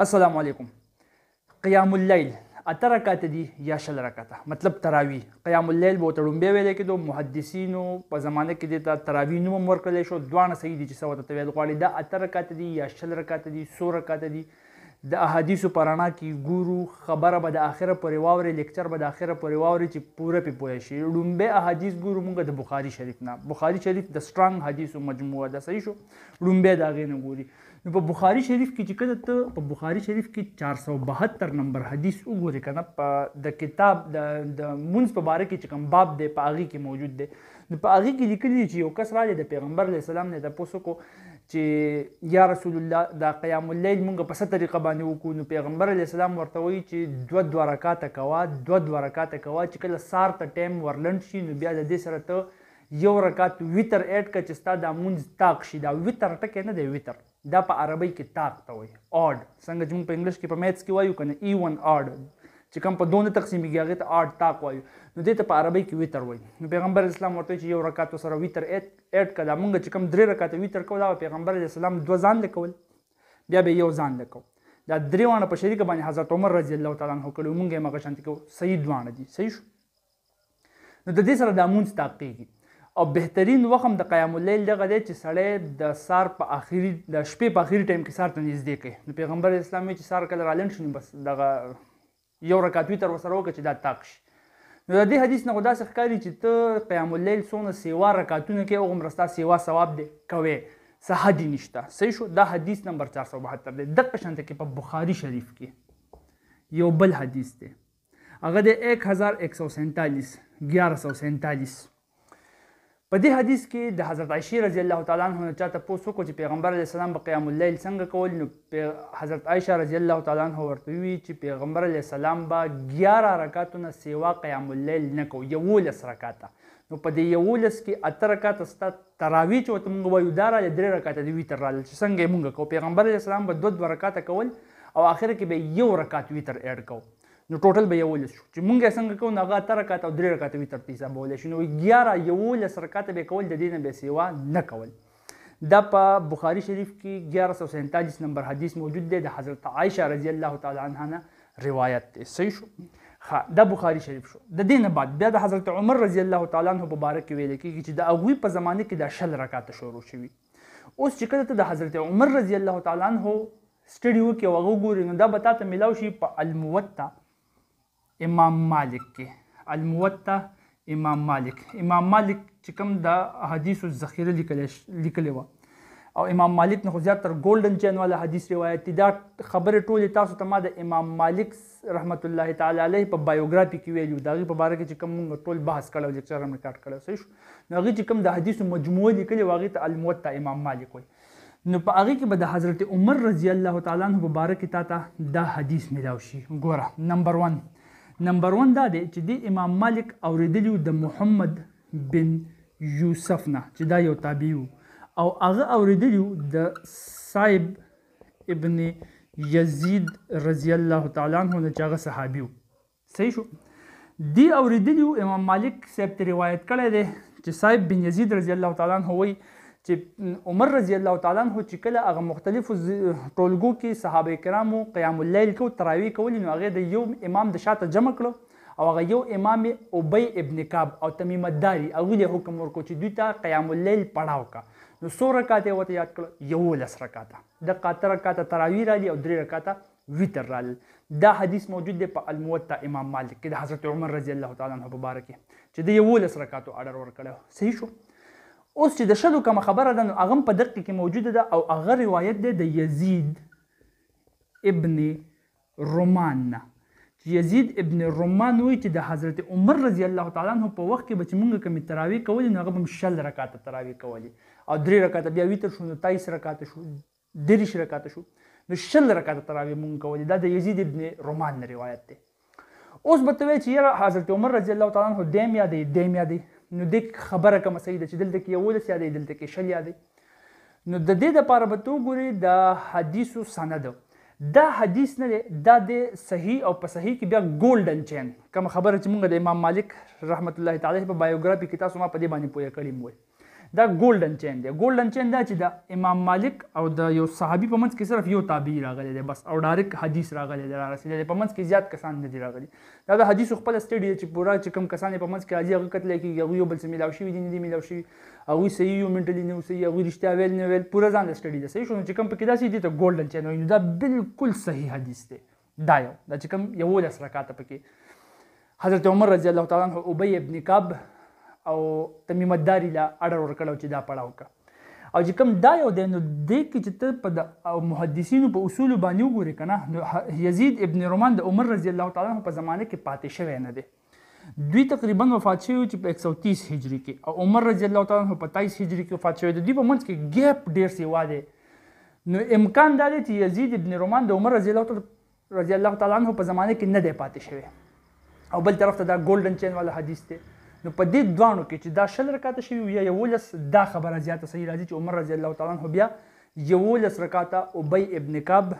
السلام علیکم قیام اللیل اته رکعات دي یا شل رکعاته مطلب تراوی قیام اللیل به تړمبه ویل کېدو محدثینو په زمانه کې د تراوی نوم ورکړل شو دوانه صحیح دي چې سوت ته ویل غواړي دا اته رکعات دي یا شل رکعات دي سو رکعات دي د احادیثو پرانا کې ګورو خبره به د اخره پورې واوري لیکچر به د اخره پورې واوري چې پوره پی پوه شي لومبه احادیث ګورو موږ د بخاری شریف نه بخاری شریف د سترنګ حدیثو مجموعه ده صحیح شو لومبه دا غینه ګوري نو په بخاری شریف کې چې کله ته په بخاری شریف کې 472 نمبر حدیث وګورې کنه په د کتاب د منځ په باره کې چې کوم باب دی په هغه کې موجود دی نو په هغه کې لیکلي چې یو کس راځي د پیغمبر علی السلام نه تاسو کو چې یا رسول الله دا قیام الليل مونږ په ست طریقه باندې وکړو نو پیغمبر علی السلام ورته وایي چې دوه دوه رکعاته کوا دوه دوه رکعاته کوا چې کله سار ته ټیم ورلند شي نو بیا د دې سره ته یو رکعت ویتر اډ ک چې ستا د مونږ تاق شي دا ویتر ټکه نه دی ویتر دا په عربی کې تاق ته وایي اډ څنګه چې په انګلیش کې په میتس کې وایو کنه ای e 1 اډ چې کوم په دوه تقسیم کې هغه ته اډ تاق وایو نو دې ته په عربی کې ویتر وایي نو پیغمبر اسلام ورته چې یو رکعت سره ویتر اډ ک دا مونږ چې کوم درې رکعت ویتر کو دا پیغمبر اسلام دو ځان لیکول بیا به یو ځان لیکو دا درې وانه په شریک باندې حضرت عمر رضی الله تعالی عنہ کړو مونږه مګه شانتي کو صحیح دوانه دي صحیح شو نو د دې سره د امونځ تاقیږي او بهترین وخت د قیام الليل دغه دی چې سړی د سار په اخیری د شپې په اخیری ټایم کې سار ته نږدې کوي نو پیغمبر اسلامي چې سار کله رالند شنو بس دغه یو رکعت تر وسره وکړي چې دا تاک شي نو د دې حدیث نه غدا څخه کاری چې ته قیام الليل سونه سیوا رکعتونه کې او مرستا سیوا ثواب دی کوي صحه دي نشته صحیح شو دا حدیث نمبر 472 دی د پښنته کې په بخاری شریف کې یو بل حدیث دی هغه د 1147 1147 په دې حدیث کې د حضرت عائشه رضی الله تعالی عنها چاته پوښتنه وکړه چې پیغمبر علیه السلام په قیام الليل څنګه کول نو حضرت عائشه رضی الله تعالی عنها ورته وی چې پیغمبر علیه السلام با 11 رکعاتونه سیوا قیام الليل نه کو یو لس رکعاته نو په دې یو لس کې اته رکعات ست تراوی چې وته موږ وایو دار له درې رکعات دی ویتر را چې څنګه موږ کو پیغمبر علیه السلام به دوه دوه رکعات کول او اخر کې به یو رکعات ویتر اډ کو نو ټوټل به 11 شو چې مونږه څنګه کو نغه تر کاته درې رکعات وی ترتیب سمبول شي نو 11 11 رکعات به کول د دینه به سیوا نه کول دا په بخاری شریف کې 1147 نمبر حدیث موجود دی د حضرت عائشه رضی الله تعالی عنها نه روایت دی صحیح شو ها دا بخاری شریف شو د دینه بعد بیا د حضرت عمر رضی الله تعالی عنہ مبارک ویل کېږي چې د اغوی په زمانه کې د شل رکعات شروع شوی اوس چې کله د حضرت عمر رضی الله تعالی عنہ سټډیو کې وغو ګورې نو دا به تاسو ملاوي شي په الموطأ امام مالک کې الموطا امام مالک امام مالک چې کوم د احادیثو ذخیره لیکلې و او امام مالک نه خو زیات تر ګولډن چین والا حدیث روایت دي دا خبره ټولې تاسو ته ما د امام مالک رحمت الله تعالی علیه په بایوګرافي کې ویلو دا غي په باره کې چې کوم موږ ټول بحث کړو لیکچر هم ریکارډ کړو صحیح شو نو غي چې کوم د حدیثو مجموعه لیکلې واغې ته الموطا امام مالک وایي نو په هغه کې به د حضرت عمر رضی الله تعالی عنہ مبارک تا ته دا حدیث ملاو شي ګوره نمبر 1 نمبر 1 دا دی چې د امام مالک اوریدلی د محمد بن یوسف نه چې دا یو تابعی او هغه اوریدلی د صاحب ابن یزید رضی الله تعالی عنہ نه چاغه صحابي صحیح شو دی اوریدلی امام مالک صاحب ته روایت کړی دی چې صاحب بن یزید رضی الله تعالی عنہ وایي چې عمر رضی الله تعالی عنہ چې کله هغه مختلفو ټولګو کې صحابه کرامو قیام اللیل کو تراوی کول نو هغه د یو امام د شاته جمع کړو او هغه یو امام ابی ابن کعب او تمیم الداری هغه له حکم ورکو چې دوی ته قیام اللیل پڑھاو کا نو سو رکعات وته یاد کړو یو لس رکعات د قاتر رکعات تراوی را دي او درې رکعات ویتر را دا حدیث موجود دی په الموطا امام مالک کې د حضرت عمر رضی الله تعالی عنہ مبارک چې د یو لس رکعاتو اډر ور کړو صحیح شو اوس چې د شلو کومه خبره ده نو هغه په دقیق کې موجوده ده او هغه روایت ده د یزید ابن رومان نه یزید ابن رومان وی چې د حضرت عمر رضی الله تعالی عنہ په وخت کې بچ مونږه کوم تراوی کولې نو هغه هم شل رکعات تراوی کولې او درې رکعات بیا ویتر شو نو 23 رکعات شو درې رکعات شو نو شل رکعات تراوی مونږ کولې دا د یزید ابن رومان روایت ده اوس به ته چې حضرت عمر رضی الله تعالی عنہ دیم یادې دیم یادې نو د خبره کوم صحیح ده چې دلته کې یو لس یادې دلته کې شل یادې نو د دې لپاره به تو ګوري د حدیثو سند دا حدیث نه دی دا د صحیح او په صحیح کې بیا ګولډن چین کوم خبره چې موږ د امام مالک رحمت الله تعالی په بایوګرافي کې تاسو ما په دې باندې پوهه کړی مو دا ګولډن چین دی ګولډن چین دا چې د امام مالک او د یو صحابي په منځ کې صرف یو تابعی راغلی دی بس او ډایرک حدیث راغلی دی را رسیدلی دی په منځ کې زیات کسان نه دي راغلي دا د حدیث خپل سټډي چې پورا چې کم کسان په منځ کې راځي هغه کتل کې یو یو بل سره ملاو شي دي نه دي ملاو شي هغه صحیح یو منټلی نه صحیح هغه رښتیا ویل نه ویل پورا ځان سټډي دی صحیح شو چې کم پکې داسې دي ته ګولډن چین نو دا بالکل صحیح حدیث دی دا یو دا چې کم یو لس رکعات پکې حضرت عمر رضی الله تعالی عنہ ابی ابن کعب او تمیمداري له اډر ورکړو چې دا پړاو وکړه او چې کوم دا یو د نو د کې چې ته په محدثینو په اصول باندې وګورې کنه نو یزید ابن رومان د عمر رضی الله تعالی په زمانه کې پاتې شوی نه دی دوی تقریبا وفات شوی چې په 130 هجری کې او عمر رضی الله تعالی په 22 هجری کې وفات شوی دی دوی په منځ کې ګیپ ډیر سی واده نو امکان دا دی چې یزید ابن رومان د عمر رضی الله تعالی رضی الله تعالی په زمانه کې نه دی پاتې شوی او بل طرف ته دا ګولډن چین والا حدیث دی نو په دې دوانو کې چې دا شل رکعاته شوی یا یولس دا خبره زیاته صحیح راځي چې عمر رضی الله تعالی عنہ بیا یولس رکعاته ابی ابن کعب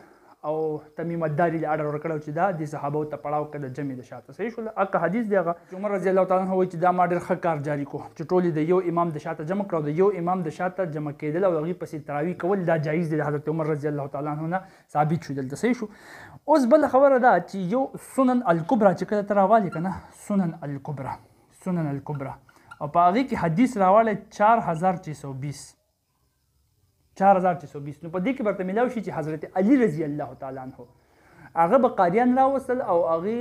او تمیم الداری له اړه ورکړو چې دا د صحابه ته پړاو کړ د جمع د شاته صحیح شول اګه حدیث دیغه عمر رضی الله تعالی عنہ چې دا ما ډېر خکار جاری کو چې ټولې د یو امام د شاته جمع کړو د یو امام د شاته جمع کېدل او هغه پسې تراوی کول دا جایز دی د حضرت عمر رضی الله تعالی عنہ نه ثابت شو دلته صحیح شو اوس بل خبره ده چې یو سنن الکبرى چې کله تراوالی کنه سنن الکبرى السنن الکبرى او په هغه کې حدیث راوړل 4420 4420 نو په دې کې ورته ملاو شي چې حضرت علي رضی الله تعالی عنہ هغه به قاریان راوصل او هغه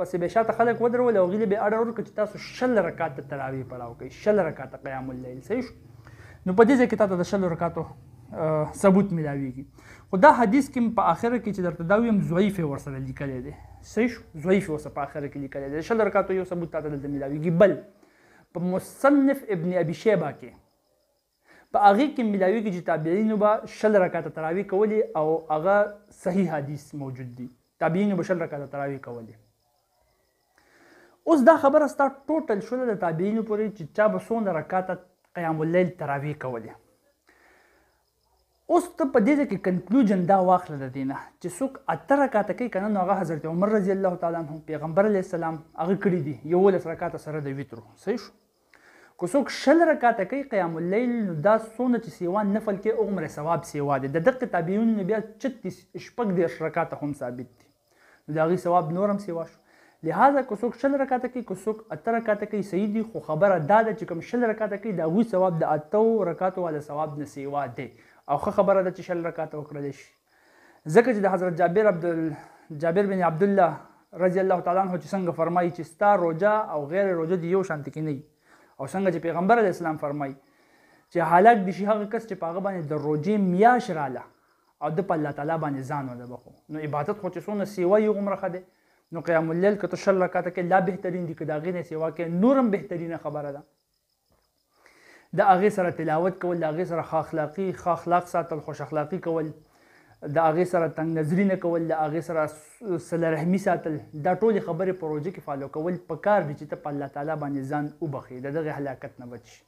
پسې به شاته خلک ودرول او غلی به اړه ورکړي چې تاسو شل رکعات تراویح پړاو کوي شل رکعات قیام الليل صحیح نو په دې ځکه تاسو د شل رکعاتو ثبوت ملاويږي خو دا حدیث کې په اخره کې چې درته دا ویم ضعیف ورسره لیکل دي صحیح شو ضعیف ورسره په اخره کې لیکل دي شل رکاتو یو ثبوت تاسو دلته ملاويږي بل په مصنف ابن ابي شيبه کې په هغه کې ملاوي کې چې تابعینو به شل رکعات تراوی کولې او هغه صحیح حدیث موجود دي تابعینو به شل رکعات تراوی کولې اوس دا خبره ستا ټوټل شول د تابعینو پورې چې چا به څونه رکعات قیام الليل تراوی کولې اوس ته په دې کې کنکلوژن دا واخله د دینه چې څوک اته رکعات کوي کنه نو هغه حضرت عمر رضی الله تعالی عنہ پیغمبر علی السلام هغه کړی دی یو لس رکعات سره د ویترو صحیح شو کو څوک شل رکعات کوي قیام اللیل نو دا سونه چې سیوا نفل کې عمر ثواب سیوا دی د دقه تابعین بیا 36 شپږ د رکعات هم ثابت دي نو دا غي ثواب نورم سیوا شو لہذا کو څوک شل رکعات کوي کو څوک اته رکعات کوي صحیح دي خو خبره دا ده چې کوم شل رکعات کوي دا غوي ثواب د اتو رکعاتو ولا ثواب نه سیوا دی او خه خبره ده چې شل رکعات وکړل شي ځکه چې د حضرت جابر عبد جابر بن عبد الله رضی الله تعالی عنہ چې څنګه فرمایي چې ستا روزه او غیر روزه دی یو شانت کې نه او څنګه چې پیغمبر علی اسلام فرمایي چې حالات دي شي هغه کس چې پاغه باندې د روزې میاش رااله او د الله تعالی باندې ځان ولا بخو نو عبادت خو چې څونه سیوا یو عمره خده نو قیام الليل کته شل رکعات کې لا بهترین دي کدا غینه سیوا کې نورم بهترینه خبره ده د هغه سره تلاوت کول د هغه سره اخلاقی اخلاق ساتل خوش اخلاقی کول د هغه سره تنگ نظری نه کول د هغه سره صله رحمی ساتل دا ټول خبره پروژه کې فالو کول پکار دي چې ته په الله تعالی باندې ځان وبخي دغه هلاکت نه بچ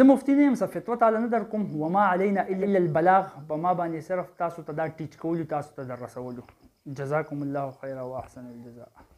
زه مفتی نه یم څه فتوا تعالی نه در کوم وما علینا الا البلاغ په ما باندې صرف تاسو ته دا ټیچ کول تاسو ته در رسولو جزاكم الله خيرا واحسن الجزاء